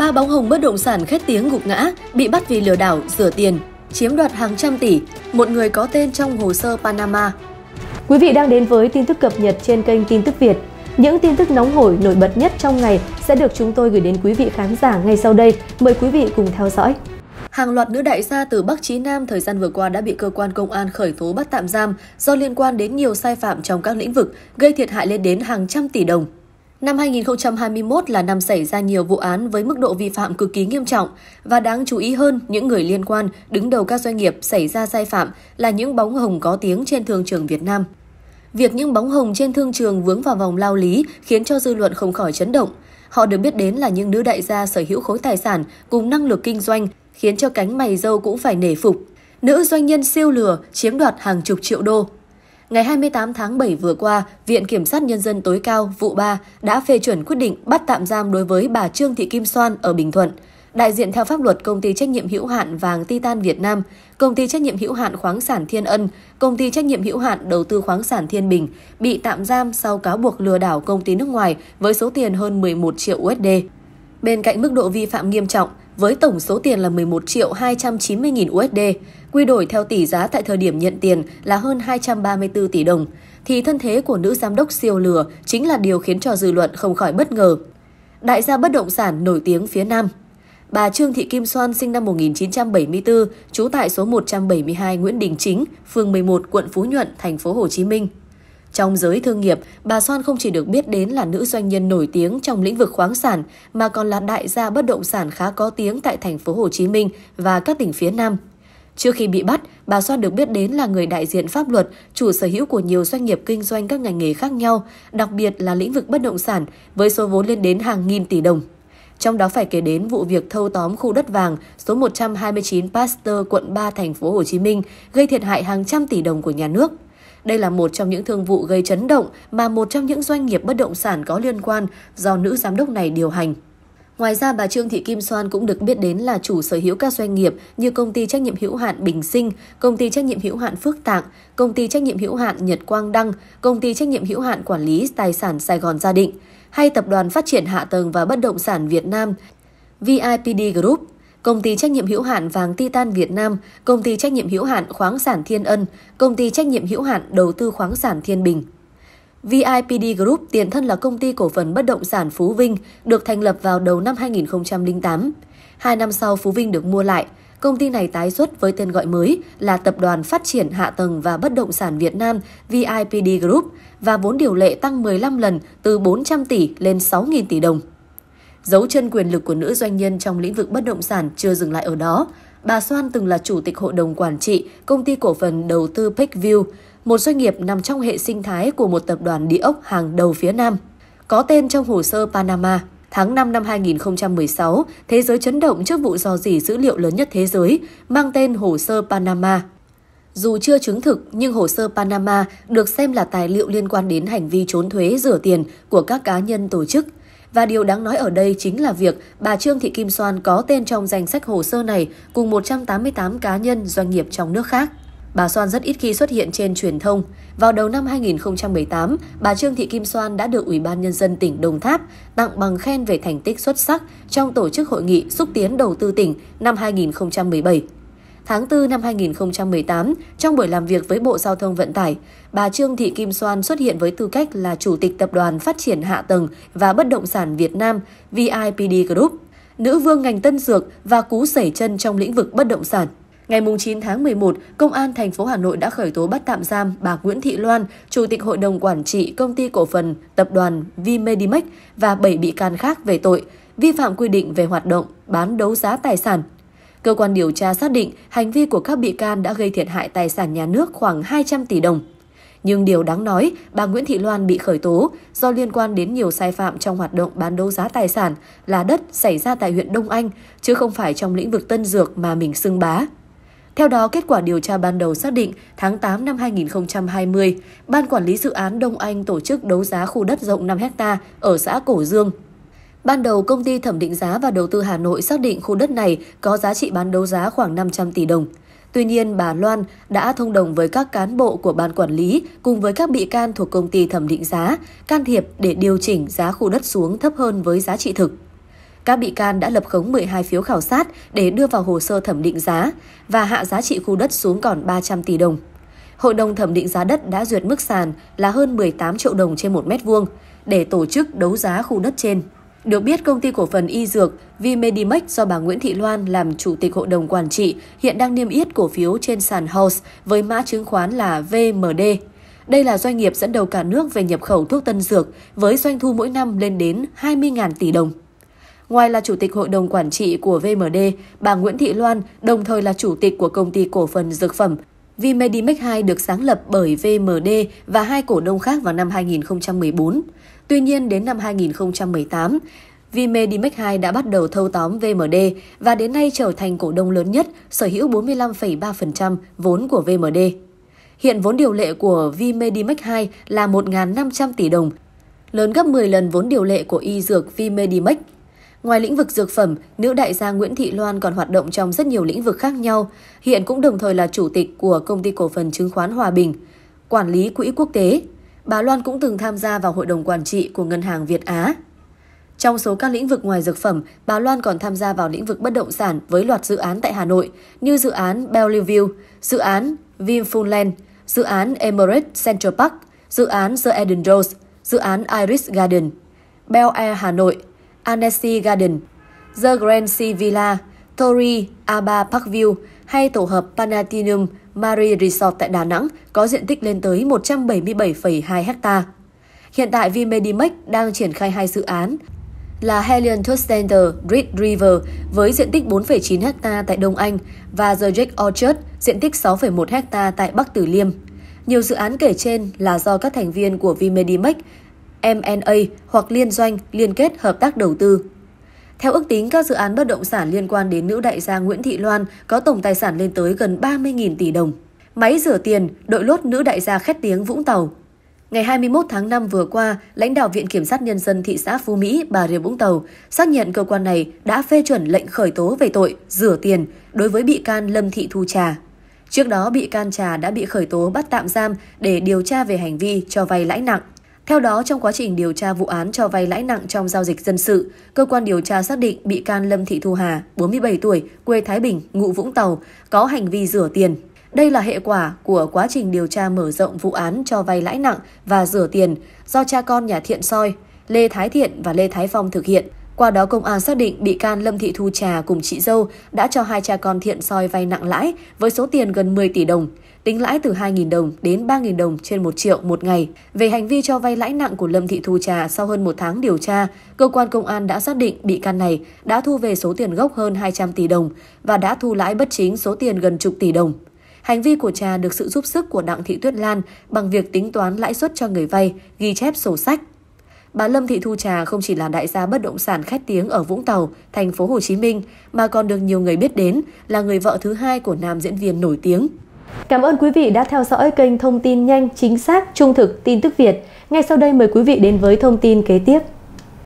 Ba bóng hồng bất động sản khét tiếng gục ngã, bị bắt vì lừa đảo, rửa tiền, chiếm đoạt hàng trăm tỷ, một người có tên trong hồ sơ Panama. Quý vị đang đến với tin tức cập nhật trên kênh Tin tức Việt. Những tin tức nóng hổi nổi bật nhất trong ngày sẽ được chúng tôi gửi đến quý vị khán giả ngay sau đây. Mời quý vị cùng theo dõi. Hàng loạt nữ đại gia từ Bắc Chí Nam thời gian vừa qua đã bị cơ quan công an khởi tố bắt tạm giam do liên quan đến nhiều sai phạm trong các lĩnh vực, gây thiệt hại lên đến hàng trăm tỷ đồng Năm 2021 là năm xảy ra nhiều vụ án với mức độ vi phạm cực kỳ nghiêm trọng và đáng chú ý hơn, những người liên quan đứng đầu các doanh nghiệp xảy ra sai phạm là những bóng hồng có tiếng trên thương trường Việt Nam. Việc những bóng hồng trên thương trường vướng vào vòng lao lý khiến cho dư luận không khỏi chấn động. Họ được biết đến là những nữ đại gia sở hữu khối tài sản cùng năng lực kinh doanh, khiến cho cánh mày dâu cũng phải nể phục. Nữ doanh nhân siêu lừa chiếm đoạt hàng chục triệu đô Ngày 28 tháng 7 vừa qua, Viện Kiểm sát Nhân dân tối cao vụ 3 đã phê chuẩn quyết định bắt tạm giam đối với bà Trương Thị Kim Soan ở Bình Thuận. Đại diện theo pháp luật công ty trách nhiệm hữu hạn vàng Titan Việt Nam, công ty trách nhiệm hữu hạn khoáng sản Thiên Ân, công ty trách nhiệm hữu hạn đầu tư khoáng sản Thiên Bình bị tạm giam sau cáo buộc lừa đảo công ty nước ngoài với số tiền hơn 11 triệu USD. Bên cạnh mức độ vi phạm nghiêm trọng, với tổng số tiền là 11 triệu 290 nghìn USD, quy đổi theo tỷ giá tại thời điểm nhận tiền là hơn 234 tỷ đồng, thì thân thế của nữ giám đốc siêu lừa chính là điều khiến cho dư luận không khỏi bất ngờ. Đại gia bất động sản nổi tiếng phía Nam Bà Trương Thị Kim Soan sinh năm 1974, trú tại số 172 Nguyễn Đình Chính, phường 11, quận Phú Nhuận, thành phố Hồ Chí Minh. Trong giới thương nghiệp, bà Son không chỉ được biết đến là nữ doanh nhân nổi tiếng trong lĩnh vực khoáng sản mà còn là đại gia bất động sản khá có tiếng tại thành phố Hồ Chí Minh và các tỉnh phía Nam. Trước khi bị bắt, bà Son được biết đến là người đại diện pháp luật, chủ sở hữu của nhiều doanh nghiệp kinh doanh các ngành nghề khác nhau, đặc biệt là lĩnh vực bất động sản với số vốn lên đến hàng nghìn tỷ đồng. Trong đó phải kể đến vụ việc thâu tóm khu đất vàng số 129 Pasteur, quận 3, thành phố Hồ Chí Minh, gây thiệt hại hàng trăm tỷ đồng của nhà nước. Đây là một trong những thương vụ gây chấn động mà một trong những doanh nghiệp bất động sản có liên quan do nữ giám đốc này điều hành. Ngoài ra, bà Trương Thị Kim Soan cũng được biết đến là chủ sở hữu các doanh nghiệp như công ty trách nhiệm hữu hạn Bình Sinh, công ty trách nhiệm hữu hạn Phước Tạng, công ty trách nhiệm hữu hạn Nhật Quang Đăng, công ty trách nhiệm hữu hạn quản lý tài sản Sài Gòn Gia Định, hay Tập đoàn Phát triển Hạ tầng và Bất động sản Việt Nam, VIPD Group. Công ty trách nhiệm hữu hạn vàng Titan Việt Nam, Công ty trách nhiệm hữu hạn khoáng sản Thiên Ân, Công ty trách nhiệm hữu hạn đầu tư khoáng sản Thiên Bình. VIPD Group tiền thân là công ty cổ phần bất động sản Phú Vinh, được thành lập vào đầu năm 2008. Hai năm sau Phú Vinh được mua lại, công ty này tái xuất với tên gọi mới là Tập đoàn Phát triển Hạ tầng và Bất động sản Việt Nam VIPD Group và vốn điều lệ tăng 15 lần từ 400 tỷ lên 6.000 tỷ đồng. Dấu chân quyền lực của nữ doanh nhân trong lĩnh vực bất động sản chưa dừng lại ở đó. Bà Soan từng là chủ tịch hội đồng quản trị công ty cổ phần đầu tư Peakview, một doanh nghiệp nằm trong hệ sinh thái của một tập đoàn địa ốc hàng đầu phía Nam, có tên trong hồ sơ Panama. Tháng 5 năm 2016, thế giới chấn động trước vụ dò dỉ dữ liệu lớn nhất thế giới, mang tên hồ sơ Panama. Dù chưa chứng thực, nhưng hồ sơ Panama được xem là tài liệu liên quan đến hành vi trốn thuế rửa tiền của các cá nhân tổ chức – và điều đáng nói ở đây chính là việc bà Trương Thị Kim Soan có tên trong danh sách hồ sơ này cùng 188 cá nhân doanh nghiệp trong nước khác. Bà Soan rất ít khi xuất hiện trên truyền thông. Vào đầu năm 2018, bà Trương Thị Kim Soan đã được Ủy ban Nhân dân tỉnh Đồng Tháp tặng bằng khen về thành tích xuất sắc trong tổ chức hội nghị xúc tiến đầu tư tỉnh năm 2017 tháng 4 năm 2018 trong buổi làm việc với Bộ Giao thông Vận tải, bà Trương Thị Kim Soan xuất hiện với tư cách là Chủ tịch Tập đoàn Phát triển Hạ tầng và Bất động sản Việt Nam VIPD Group, nữ vương ngành tân dược và cú sẩy chân trong lĩnh vực bất động sản. Ngày 9 tháng 11, Công an thành phố Hà Nội đã khởi tố bắt tạm giam bà Nguyễn Thị Loan, Chủ tịch Hội đồng Quản trị Công ty Cổ phần Tập đoàn Vimedimax và 7 bị can khác về tội vi phạm quy định về hoạt động, bán đấu giá tài sản, Cơ quan điều tra xác định hành vi của các bị can đã gây thiệt hại tài sản nhà nước khoảng 200 tỷ đồng. Nhưng điều đáng nói, bà Nguyễn Thị Loan bị khởi tố do liên quan đến nhiều sai phạm trong hoạt động bán đấu giá tài sản là đất xảy ra tại huyện Đông Anh, chứ không phải trong lĩnh vực tân dược mà mình xưng bá. Theo đó, kết quả điều tra ban đầu xác định tháng 8 năm 2020, Ban Quản lý Dự án Đông Anh tổ chức đấu giá khu đất rộng 5 hecta ở xã Cổ Dương, Ban đầu, công ty thẩm định giá và đầu tư Hà Nội xác định khu đất này có giá trị bán đấu giá khoảng 500 tỷ đồng. Tuy nhiên, bà Loan đã thông đồng với các cán bộ của ban quản lý cùng với các bị can thuộc công ty thẩm định giá, can thiệp để điều chỉnh giá khu đất xuống thấp hơn với giá trị thực. Các bị can đã lập khống 12 phiếu khảo sát để đưa vào hồ sơ thẩm định giá và hạ giá trị khu đất xuống còn 300 tỷ đồng. Hội đồng thẩm định giá đất đã duyệt mức sàn là hơn 18 triệu đồng trên 1 mét vuông để tổ chức đấu giá khu đất trên. Được biết, công ty cổ phần y dược Vimedimax do bà Nguyễn Thị Loan làm chủ tịch hội đồng quản trị hiện đang niêm yết cổ phiếu trên sàn House với mã chứng khoán là VMD. Đây là doanh nghiệp dẫn đầu cả nước về nhập khẩu thuốc tân dược với doanh thu mỗi năm lên đến 20.000 tỷ đồng. Ngoài là chủ tịch hội đồng quản trị của VMD, bà Nguyễn Thị Loan đồng thời là chủ tịch của công ty cổ phần dược phẩm Vimedimax 2 được sáng lập bởi VMD và hai cổ đông khác vào năm 2014. Tuy nhiên, đến năm 2018, Vimedimax 2 đã bắt đầu thâu tóm VMD và đến nay trở thành cổ đông lớn nhất, sở hữu 45,3% vốn của VMD. Hiện vốn điều lệ của Vimedimax 2 là 1.500 tỷ đồng, lớn gấp 10 lần vốn điều lệ của y dược Vimedimax. Ngoài lĩnh vực dược phẩm, nữ đại gia Nguyễn Thị Loan còn hoạt động trong rất nhiều lĩnh vực khác nhau, hiện cũng đồng thời là chủ tịch của công ty cổ phần chứng khoán Hòa Bình, quản lý quỹ quốc tế, Bà Loan cũng từng tham gia vào hội đồng quản trị của Ngân hàng Việt Á. Trong số các lĩnh vực ngoài dược phẩm, bà Loan còn tham gia vào lĩnh vực bất động sản với loạt dự án tại Hà Nội như dự án Bellevue, dự án Vinfunland, dự án Emirates Central Park, dự án The Eden Rose, dự án Iris Garden, Bel Air Hà Nội, Annecy Garden, The Grand Sea Villa, Tori Aba Parkview hay tổ hợp Panatinum Marie Resort tại Đà Nẵng có diện tích lên tới 177,2 ha. Hiện tại Vmedimax đang triển khai hai dự án là Helion Tour Center Great River với diện tích 4,9 ha tại Đông Anh và The Jack Orchard diện tích 6,1 ha tại Bắc Tử Liêm. Nhiều dự án kể trên là do các thành viên của Vmedimax, MNA hoặc liên doanh liên kết hợp tác đầu tư theo ước tính, các dự án bất động sản liên quan đến nữ đại gia Nguyễn Thị Loan có tổng tài sản lên tới gần 30.000 tỷ đồng. Máy rửa tiền, đội lốt nữ đại gia khét tiếng Vũng Tàu. Ngày 21 tháng 5 vừa qua, lãnh đạo Viện Kiểm sát Nhân dân thị xã Phú Mỹ, Bà Rịa Vũng Tàu xác nhận cơ quan này đã phê chuẩn lệnh khởi tố về tội rửa tiền đối với bị can Lâm Thị Thu Trà. Trước đó, bị can Trà đã bị khởi tố bắt tạm giam để điều tra về hành vi cho vay lãi nặng. Theo đó, trong quá trình điều tra vụ án cho vay lãi nặng trong giao dịch dân sự, cơ quan điều tra xác định bị can Lâm Thị Thu Hà, 47 tuổi, quê Thái Bình, ngụ Vũng Tàu, có hành vi rửa tiền. Đây là hệ quả của quá trình điều tra mở rộng vụ án cho vay lãi nặng và rửa tiền do cha con nhà Thiện Soi, Lê Thái Thiện và Lê Thái Phong thực hiện. Qua đó công an xác định bị can Lâm Thị Thu Trà cùng chị dâu đã cho hai cha con Thiện Soi vay nặng lãi với số tiền gần 10 tỷ đồng tính lãi từ 2.000 đồng đến 3.000 đồng trên 1 triệu một ngày. Về hành vi cho vay lãi nặng của Lâm Thị Thu Trà sau hơn một tháng điều tra, cơ quan công an đã xác định bị can này đã thu về số tiền gốc hơn 200 tỷ đồng và đã thu lãi bất chính số tiền gần chục tỷ đồng. Hành vi của Trà được sự giúp sức của Đặng Thị Tuyết Lan bằng việc tính toán lãi suất cho người vay, ghi chép sổ sách. Bà Lâm Thị Thu Trà không chỉ là đại gia bất động sản khét tiếng ở Vũng Tàu, thành phố Hồ Chí Minh mà còn được nhiều người biết đến là người vợ thứ hai của nam diễn viên nổi tiếng Cảm ơn quý vị đã theo dõi kênh thông tin nhanh, chính xác, trung thực, tin tức Việt. Ngay sau đây mời quý vị đến với thông tin kế tiếp.